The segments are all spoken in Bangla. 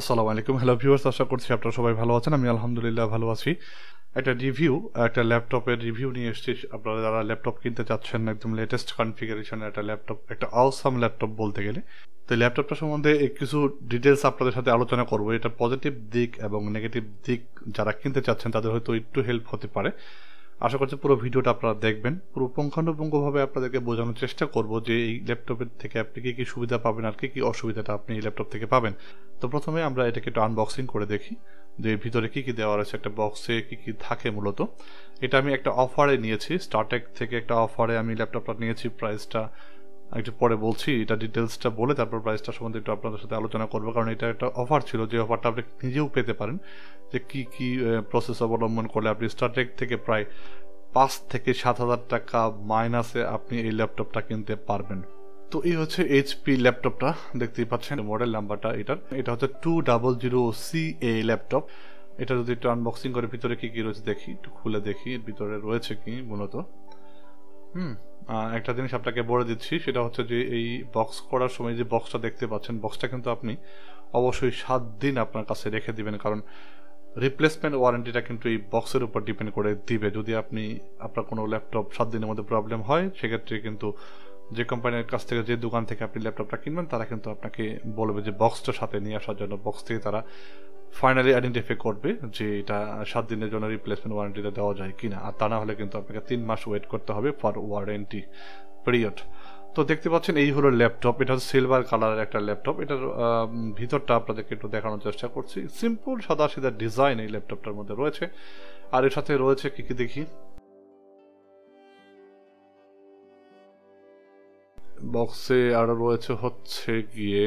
আসসালামু আলাইকুম হ্যালো ভিউয়ার্স আশা করছি আপনারা সবাই ভালো আছেন আমি আলহামদুলিল্লাহ ভালো আছি একটা রিভিউ একটা ল্যাপটপের রিভিউ নিয়ে এসেছি আপনারা যারা ল্যাপটপ কিনতে চাচ্ছেন একদম লেটেস্ট কনফিগারেশনের একটা ল্যাপটপ একটা আউসাম ল্যাপটপ বলতে গেলে তো ল্যাপটপটা সম্বন্ধে কিছু ডিটেলস আপনাদের সাথে আলোচনা করবো এটা পজিটিভ দিক এবং নেগেটিভ দিক যারা কিনতে চাচ্ছেন তাদের হয়তো একটু হেল্প হতে পারে আশা করছি পুরো ভিডিওটা আপনারা দেখবেন পুরো পুঙ্খানুপুঙ্খভাবে আপনাদেরকে বোঝানোর চেষ্টা করব যে এই ল্যাপটপের থেকে আপনি কী কী সুবিধা পাবেন আর কী কী অসুবিধাটা আপনি এই ল্যাপটপ থেকে পাবেন তো প্রথমে আমরা এটাকে একটু আনবক্সিং করে দেখি যে ভিতরে কী কী দেওয়া রয়েছে একটা বক্সে কী কী থাকে মূলত এটা আমি একটা অফারে নিয়েছি স্টার্টেক থেকে একটা অফারে আমি ল্যাপটপটা নিয়েছি প্রাইসটা একটু পরে বলছি এটা ডিটেলসটা বলে তারপর প্রাইসটা সম্বন্ধে একটু আপনাদের সাথে আলোচনা করবো কারণ এটা একটা অফার ছিল যে অফারটা আপনি নিজেও পেতে পারেন যে কি কি প্রসেস অবলম্বন করলে আপনি স্টার্টেক থেকে প্রায় পাঁচ থেকে সাত হাজার টাকা মাইনাসে আপনি এই ল্যাপটপটা কিনতে পারবেন তো এই হচ্ছে এইচপি ল্যাপটপটা দেখতেই পাচ্ছেন মডেল নাম্বারটা এটার এটা হচ্ছে two double zero C A laptop এটা যদি একটু আনবক্সিং করে ভিতরে কি কি রয়েছে দেখি একটু খুলে দেখি ভিতরে রয়েছে কি মূলত হুম একটা জিনিস আপনাকে বলে দিচ্ছি সেটা হচ্ছে যে এই বক্স করার সময় যে বক্সটা দেখতে পাচ্ছেন বক্সটা কিন্তু আপনি অবশ্যই সাত দিন আপনার কাছে রেখে দিবেন কারণ রিপ্লেসমেন্ট ওয়ারেন্টিটা কিন্তু এই বক্সের উপর ডিপেন্ড করে দিবে যদি আপনি আপনার কোনো ল্যাপটপ সাত দিনের মধ্যে প্রবলেম হয় সেক্ষেত্রে কিন্তু যে কোম্পানির কাছ থেকে যে দোকান থেকে আপনি ল্যাপটপটা কিনবেন তারা কিন্তু আপনাকে বলবে যে বক্সটা সাথে নিয়ে আসার জন্য বক্স থেকে তারা ফাইনালি আইডেন্টিফাই করবে যে এটা সাত দিনের জন্য রিপ্লেসমেন্ট ওয়ারেন্টিটা দেওয়া যায় কিনা আর তা না হলে কিন্তু আপনাকে তিন মাস ওয়েট করতে হবে ফর ওয়ারেন্টি পিরিয়ড তো দেখতে পাচ্ছেন এই হলো ল্যাপটপ এটা হচ্ছে সিলভার কালারের একটা ল্যাপটপ এটার ভিতরটা আপনাদেরকে একটু দেখানোর চেষ্টা করছি সিম্পল সাদা সিধা ডিজাইন এই ল্যাপটপটার মধ্যে রয়েছে আর এর সাথে রয়েছে কি কি দেখি বক্সে আরো রয়েছে হচ্ছে গিয়ে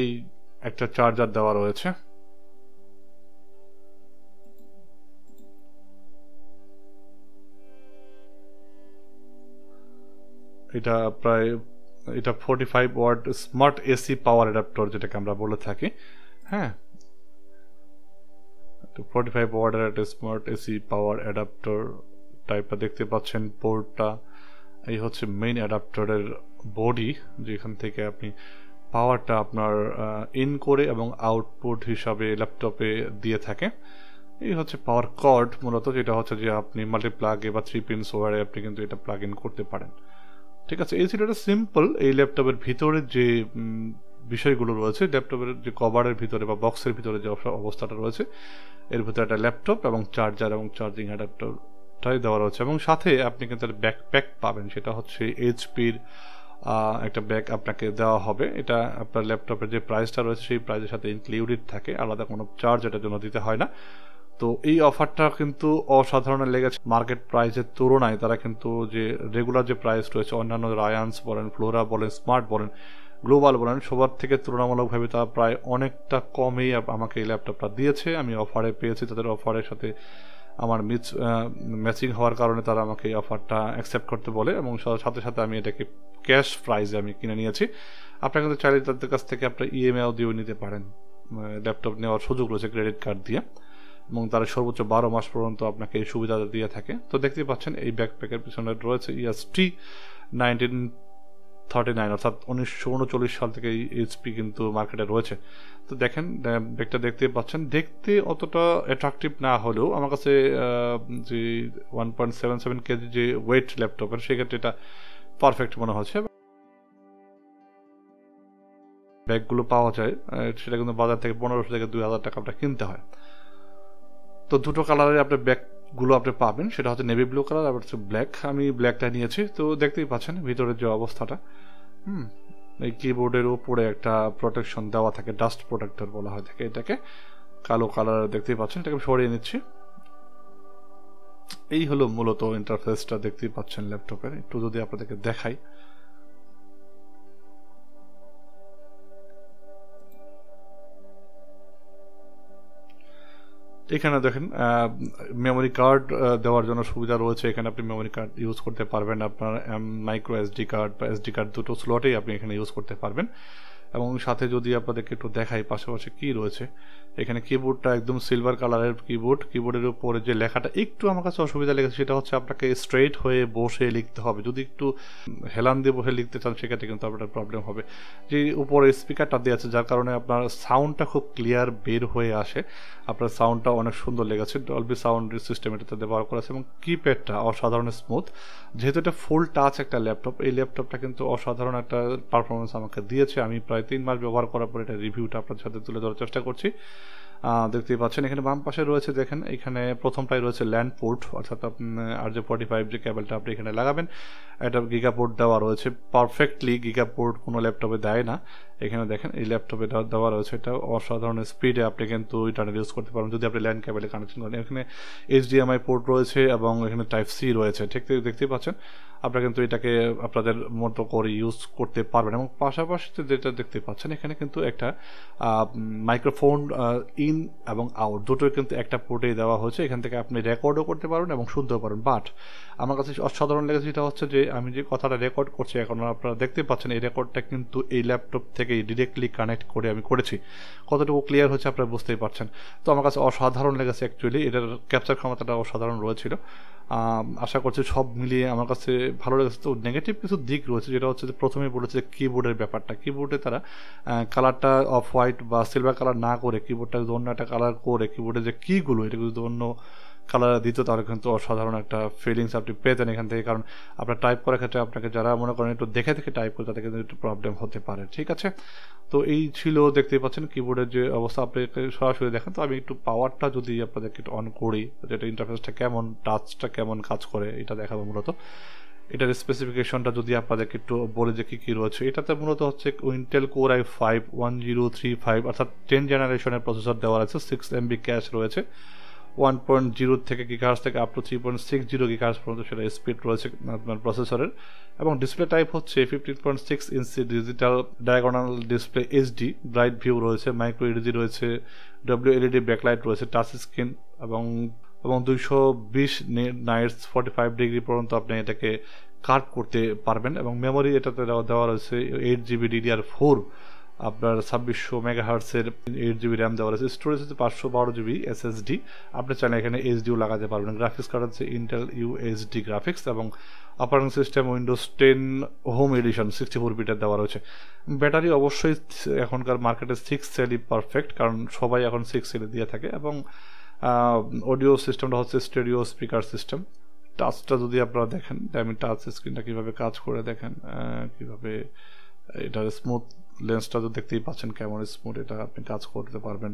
এই একটা চার্জার দেওয়া রয়েছে এটা প্রায় এটা forty five watt smart AC power adaptor যেটাকে আমরা বলে থাকি হ্যাঁ তো ফোর্টি ফাইভ ওয়ার্ডের একটা স্মার্ট এসি পাওয়ার অ্যাডাপ্টর টাইপটা দেখতে পাচ্ছেন পোর্টটা এই হচ্ছে মেইন অ্যাডাপ্টরের বডি যেখান থেকে আপনি পাওয়ারটা আপনার ইন করে এবং আউটপুট হিসাবে ল্যাপটপে দিয়ে থাকে এই হচ্ছে পাওয়ার কর্ড মূলত যেটা হচ্ছে যে আপনি মাল্টিপ্লাগে বা থ্রি পিন সোয়ারে আপনি কিন্তু এটা প্লাগ ইন করতে পারেন ঠিক আছে এই সিলটা সিম্পল এই ল্যাপটপের ভিতরে যে বিষয়গুলো রয়েছে ল্যাপটপের যে কভারের ভিতরে বা বক্সের ভিতরে যে অবস্থাটা রয়েছে এর ভিতরে একটা ল্যাপটপ এবং চার্জার এবং চার্জিং অ্যাডাপ্টারটাই দেওয়া রয়েছে এবং সাথে আপনি কিন্তু একটা ব্যাকপ্যাক পাবেন সেটা হচ্ছে এইচপির একটা ব্যাগ আপনাকে দেওয়া হবে এটা আপনার ল্যাপটপের যে প্রাইসটা রয়েছে সেই প্রাইসের সাথে ইনক্লুডেড থাকে আলাদা কোনো চার্জ এটার জন্য দিতে হয় না তো এই অফারটা কিন্তু অসাধারণ লেগেছে মার্কেট প্রাইসের তুলনায় তারা কিন্তু যে রেগুলার যে প্রাইস রয়েছে অন্যান্য রায়ান্স বলেন ফ্লোরা বলেন স্মার্ট বলেন গ্লোবাল বলেন সবার থেকে তুলনামূলকভাবে তারা প্রায় অনেকটা কমেই আমাকে এই ল্যাপটপটা দিয়েছে আমি অফারে পেয়েছি তাদের অফারের সাথে আমার মিচ ম্যাচিং হওয়ার কারণে তারা আমাকে অফারটা অ্যাকসেপ্ট করতে বলে এবং সাথে সাথে আমি এটাকে ক্যাশ প্রাইজে আমি কিনে নিয়েছি আপনার কিন্তু চাইলে তাদের কাছ থেকে আপনার ইএমআইও দিয়েও নিতে পারেন ল্যাপটপ নেওয়ার সুযোগ রয়েছে ক্রেডিট কার্ড দিয়ে এবং তারা সর্বোচ্চ বারো মাস পর্যন্ত আপনাকে এই সুবিধা দিয়ে থাকে তো দেখতে পাচ্ছেন এই ব্যাকপ্যাকের পিছনে রয়েছে ইয়াস টি নাইনটিন থার্টি নাইন অর্থাৎ উনিশশো উনচল্লিশ সাল থেকে এইচপি কিন্তু মার্কেটে রয়েছে তো দেখেন ব্যাগটা দেখতে পাচ্ছেন দেখতে অতটা অ্যাট্রাকটিভ না হলেও আমার কাছে যে one point seven seven KG যে ওয়েট ল্যাপটপের সেক্ষেত্রে এটা পারফেক্ট মনে হচ্ছে ব্যাগগুলো পাওয়া যায় সেটা কিন্তু বাজার থেকে পনেরোশো থেকে দুই হাজার টাকা কিনতে হয় তো দুটো কালারে আপনার ব্যাগ গুলো আপনি পাবেন সেটা হচ্ছে নেভি ব্লু কালার আবার হচ্ছে ব্ল্যাক আমি ব্ল্যাকটা নিয়েছি তো দেখতেই পাচ্ছেন ভিতরের যে অবস্থাটা হুম এই কিবোর্ডের উপরে একটা প্রোটেকশন দেওয়া থাকে ডাস্ট প্রোটেক্টর বলা হয় থাকে এটাকে কালো কালার দেখতেই পাচ্ছেন এটাকে আমি সরিয়ে নিচ্ছি এই হলো মূলত ইন্টারফেসটা দেখতেই পাচ্ছেন ল্যাপটপের একটু যদি আপনাদেরকে দেখাই এখানে দেখেন মেমোরি কার্ড দেওয়ার জন্য সুবিধা রয়েছে এখানে আপনি মেমোরি কার্ড ইউজ করতে পারবেন আপনার মাইক্রো এসডি কার্ড বা এসডি কার্ড দুটো স্লটেই আপনি এখানে ইউজ করতে পারবেন এবং সাথে যদি আপনাদেরকে একটু দেখাই পাশাপাশি কি রয়েছে এখানে কিবোর্ডটা একদম সিলভার কালারের কিবোর্ড কিবোর্ডের উপরে যে লেখাটা একটু আমার কাছে অসুবিধা লেগেছে সেটা হচ্ছে আপনাকে স্ট্রেট হয়ে বসে লিখতে হবে যদি একটু হেলান দিয়ে বসে লিখতে চান সেক্ষেত্রে কিন্তু আপনার প্রবলেম হবে যে উপরে স্পিকারটা দেওয়া আছে যার কারণে আপনার সাউন্ডটা খুব ক্লিয়ার বের হয়ে আসে আপনার সাউন্ডটা অনেক সুন্দর লেগেছে ডলবি সাউন্ড সিস্টেম এটাতে ব্যবহার করা আছে এবং কিপ্যাডটা অসাধারণ স্মুথ যেহেতু এটা ফুল টাচ একটা ল্যাপটপ এই ল্যাপটপটা কিন্তু অসাধারণ একটা পারফরমেন্স আমাকে দিয়েছে আমি প্রায় প্রায় তিন মাস ব্যবহার করার পর এটা রিভিউটা আপনার সাথে তুলে ধরার চেষ্টা করছি দেখতেই পাচ্ছেন এখানে বাম পাশে রয়েছে দেখেন এখানে প্রথমটাই রয়েছে ল্যান্ড পোর্ট অর্থাৎ আপনি আর যে ফর্টি ফাইভ যে ক্যাবেলটা আপনি এখানে লাগাবেন এটা গিগা পোর্ট দেওয়া রয়েছে পারফেক্টলি গিগা পোর্ট কোনো ল্যাপটপে দেয় না এখানে দেখেন এই ল্যাপটপে দেওয়া রয়েছে এটা অসাধারণ স্পিডে আপনি কিন্তু ইন্টারনেট ইউজ করতে পারেন যদি আপনি ল্যান্ড ক্যাবেলে কানেকশন করেন এখানে এইচডিএমআই পোর্ট রয়েছে এবং এখানে টাইপ সি রয়েছে ঠিক দেখতেই পাচ্ছেন আপনারা কিন্তু এটাকে আপনাদের মতো করে ইউজ করতে পারবেন এবং পাশাপাশি যেটা দেখতে পাচ্ছেন এখানে কিন্তু একটা মাইক্রোফোন ইন এবং আউট দুটোই কিন্তু একটা পোর্টেই দেওয়া হয়েছে এখান থেকে আপনি রেকর্ডও করতে পারবেন এবং শুনতেও পারেন বাট আমার কাছে অসাধারণ লেগেছে যেটা হচ্ছে যে আমি যে কথাটা রেকর্ড করছি এখন আপনারা দেখতে পাচ্ছেন এই রেকর্ডটা কিন্তু এই ল্যাপটপ থেকে থেকে ডিরেক্টলি কানেক্ট করে আমি করেছি কতটুকু ক্লিয়ার হচ্ছে আপনারা বুঝতেই পারছেন তো আমার কাছে অসাধারণ লেগেছে অ্যাকচুয়ালি এটার ক্যাপচার ক্ষমতাটা অসাধারণ রয়েছিল আশা করছি সব মিলিয়ে আমার কাছে ভালো লেগেছে তো নেগেটিভ কিছু দিক রয়েছে যেটা হচ্ছে যে প্রথমেই বলেছে যে কিবোর্ডের ব্যাপারটা কিবোর্ডে তারা কালারটা অফ হোয়াইট বা সিলভার কালার না করে কিবোর্ডটা অন্য একটা কালার করে কিবোর্ডে যে কীগুলো এটা কিন্তু অন্য কালার দিত তাহলে কিন্তু অসাধারণ একটা ফিলিংস আপনি পেতেন এখান থেকে কারণ আপনার টাইপ করার ক্ষেত্রে আপনাকে যারা মনে করেন একটু দেখে দেখে টাইপ করে তাদের কিন্তু একটু প্রবলেম হতে পারে ঠিক আছে তো এই ছিল দেখতেই পাচ্ছেন কিবোর্ডের যে অবস্থা আপনি সরাসরি দেখেন তো আমি একটু পাওয়ারটা যদি আপনাদেরকে একটু অন করি যেটা ইন্টারফেসটা কেমন টাচটা কেমন কাজ করে এটা দেখাবো মূলত এটার স্পেসিফিকেশনটা যদি আপনাদেরকে একটু বলে যে কী কী রয়েছে এটাতে মূলত হচ্ছে Intel core i five one zero three five অর্থাৎ টেন জেনারেশনের প্রসেসর দেওয়া আছে সিক্স এমবি ক্যাশ রয়েছে ওয়ান পয়েন্ট জিরো থেকে গিগাহার্স থেকে up to three point six zero gigahertz পর্যন্ত সেটা স্পিড রয়েছে আপনার প্রসেসরের এবং ডিসপ্লে টাইপ হচ্ছে fifteen point six inch digital diagonal display HD bright view রয়েছে মাইক্রো এলইডি e রয়েছে ডব্লিউ এলইডি ব্যাকলাইট রয়েছে টাচ স্ক্রিন এবং এবং দুইশো বিশ নাইটস ফর্টি ফাইভ ডিগ্রি পর্যন্ত আপনি এটাকে কার্ভ করতে পারবেন এবং মেমোরি এটাতে দেওয়া রয়েছে এইট জিবি ডিডিআর ফোর আপনার ছাব্বিশশো হার্সের এইট জিবি র্যাম দেওয়া রয়েছে স্টোরেজ হচ্ছে পাঁচশো বারো জিবি এসএসডি আপনি চাইলে এখানে এইচডিও লাগাতে পারবেন গ্রাফিক্স কার্ড হচ্ছে ইন্টেল ডি গ্রাফিক্স এবং operating system Windows ten home edition sixty four বিটার দেওয়া রয়েছে ব্যাটারি অবশ্যই এখনকার মার্কেটে সিক্স সেলই পারফেক্ট কারণ সবাই এখন সিক্স সেলে দিয়ে থাকে এবং অডিও সিস্টেমটা হচ্ছে স্টেডিও স্পিকার সিস্টেম টাচটা যদি আপনারা দেখেন আমি টাচ স্ক্রিনটা কীভাবে কাজ করে দেখেন কীভাবে এটার স্মুথ লেন্সটা তো দেখতেই পাচ্ছেন কেমন স্মুথ এটা আপনি টাচ করতে পারবেন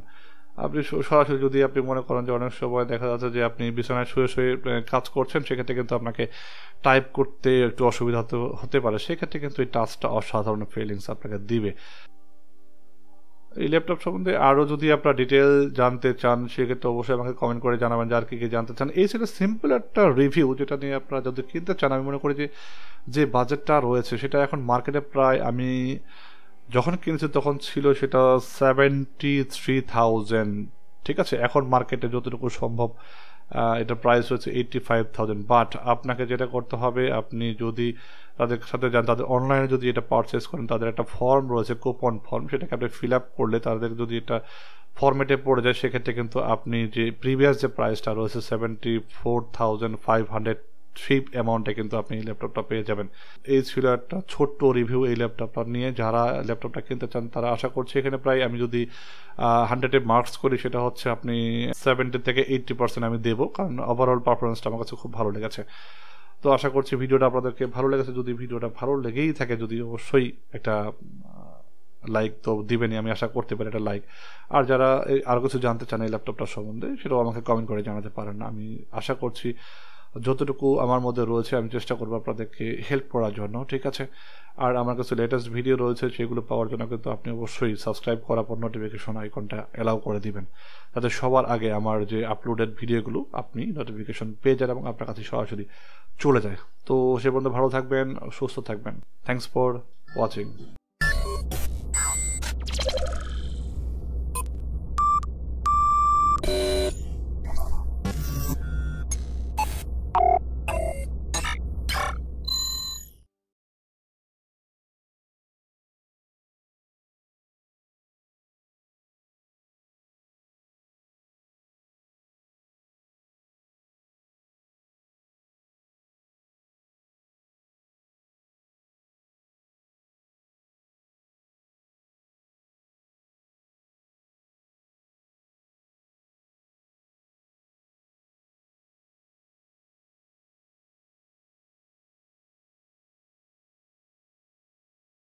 আপনি সরাসরি যদি আপনি মনে করেন যে অনেক সময় দেখা যাচ্ছে যে আপনি বিছানায় শুয়ে শুয়ে কাজ করছেন সেক্ষেত্রে কিন্তু আপনাকে টাইপ করতে একটু অসুবিধা হতে পারে সেক্ষেত্রে কিন্তু এই টাচটা অসাধারণ ফিলিংস আপনাকে দিবে এই ল্যাপটপ সম্বন্ধে আরও যদি আপনারা ডিটেল জানতে চান সেক্ষেত্রে অবশ্যই আমাকে কমেন্ট করে জানাবেন যে আর কী কী জানতে চান এই ছিল সিম্পল একটা রিভিউ যেটা নিয়ে আপনারা যদি কিনতে চান আমি মনে করি যে যে বাজেটটা রয়েছে সেটা এখন মার্কেটে প্রায় আমি যখন কিনেছে তখন ছিল সেটা সেভেন্টি থ্রি থাউজেন্ড ঠিক আছে এখন মার্কেটে যতটুকু সম্ভব এটা প্রাইস হচ্ছে এইটটি ফাইভ থাউজেন্ড বাট আপনাকে যেটা করতে হবে আপনি যদি তাদের সাথে যান তাদের অনলাইনে যদি এটা পারচেস করেন তাদের একটা ফর্ম রয়েছে কুপন ফর্ম সেটাকে আপনি ফিল আপ করলে তাদের যদি এটা ফর্মেটে পড়ে যায় সেক্ষেত্রে কিন্তু আপনি যে প্রিভিয়াস যে প্রাইসটা রয়েছে seventy four thousand five hundred সেই অ্যামাউন্টে কিন্তু আপনি এই ল্যাপটপটা পেয়ে যাবেন এই ছিল একটা ছোট্ট রিভিউ এই ল্যাপটপটা নিয়ে যারা ল্যাপটপটা কিনতে চান তারা আশা করছে এখানে প্রায় আমি যদি হান্ড্রেডে মার্কস করি সেটা হচ্ছে আপনি সেভেন্টি থেকে এইট্টি পার্সেন্ট আমি দেবো কারণ ওভারঅল পারফরমেন্সটা আমার কাছে খুব ভালো লেগেছে তো আশা করছি ভিডিওটা আপনাদেরকে ভালো লেগেছে যদি ভিডিওটা ভালো লেগেই থাকে যদি অবশ্যই একটা লাইক তো দিবেনই আমি আশা করতে পারি একটা লাইক আর যারা আর কিছু জানতে চান এই ল্যাপটপটার সম্বন্ধে সেটাও আমাকে কমেন্ট করে জানাতে পারেন আমি আশা করছি যতটুকু আমার মধ্যে রয়েছে আমি চেষ্টা করবো আপনাদেরকে হেল্প করার জন্য ঠিক আছে আর আমার কাছে লেটেস্ট ভিডিও রয়েছে সেগুলো পাওয়ার জন্য কিন্তু আপনি অবশ্যই সাবস্ক্রাইব করার পর নোটিফিকেশন আইকনটা অ্যালাউ করে দিবেন যাতে সবার আগে আমার যে আপলোডেড ভিডিওগুলো আপনি নোটিফিকেশন পেয়ে যান এবং আপনার কাছে সরাসরি চলে যায় তো সে পর্যন্ত ভালো থাকবেন সুস্থ থাকবেন থ্যাংকস ফর ওয়াচিং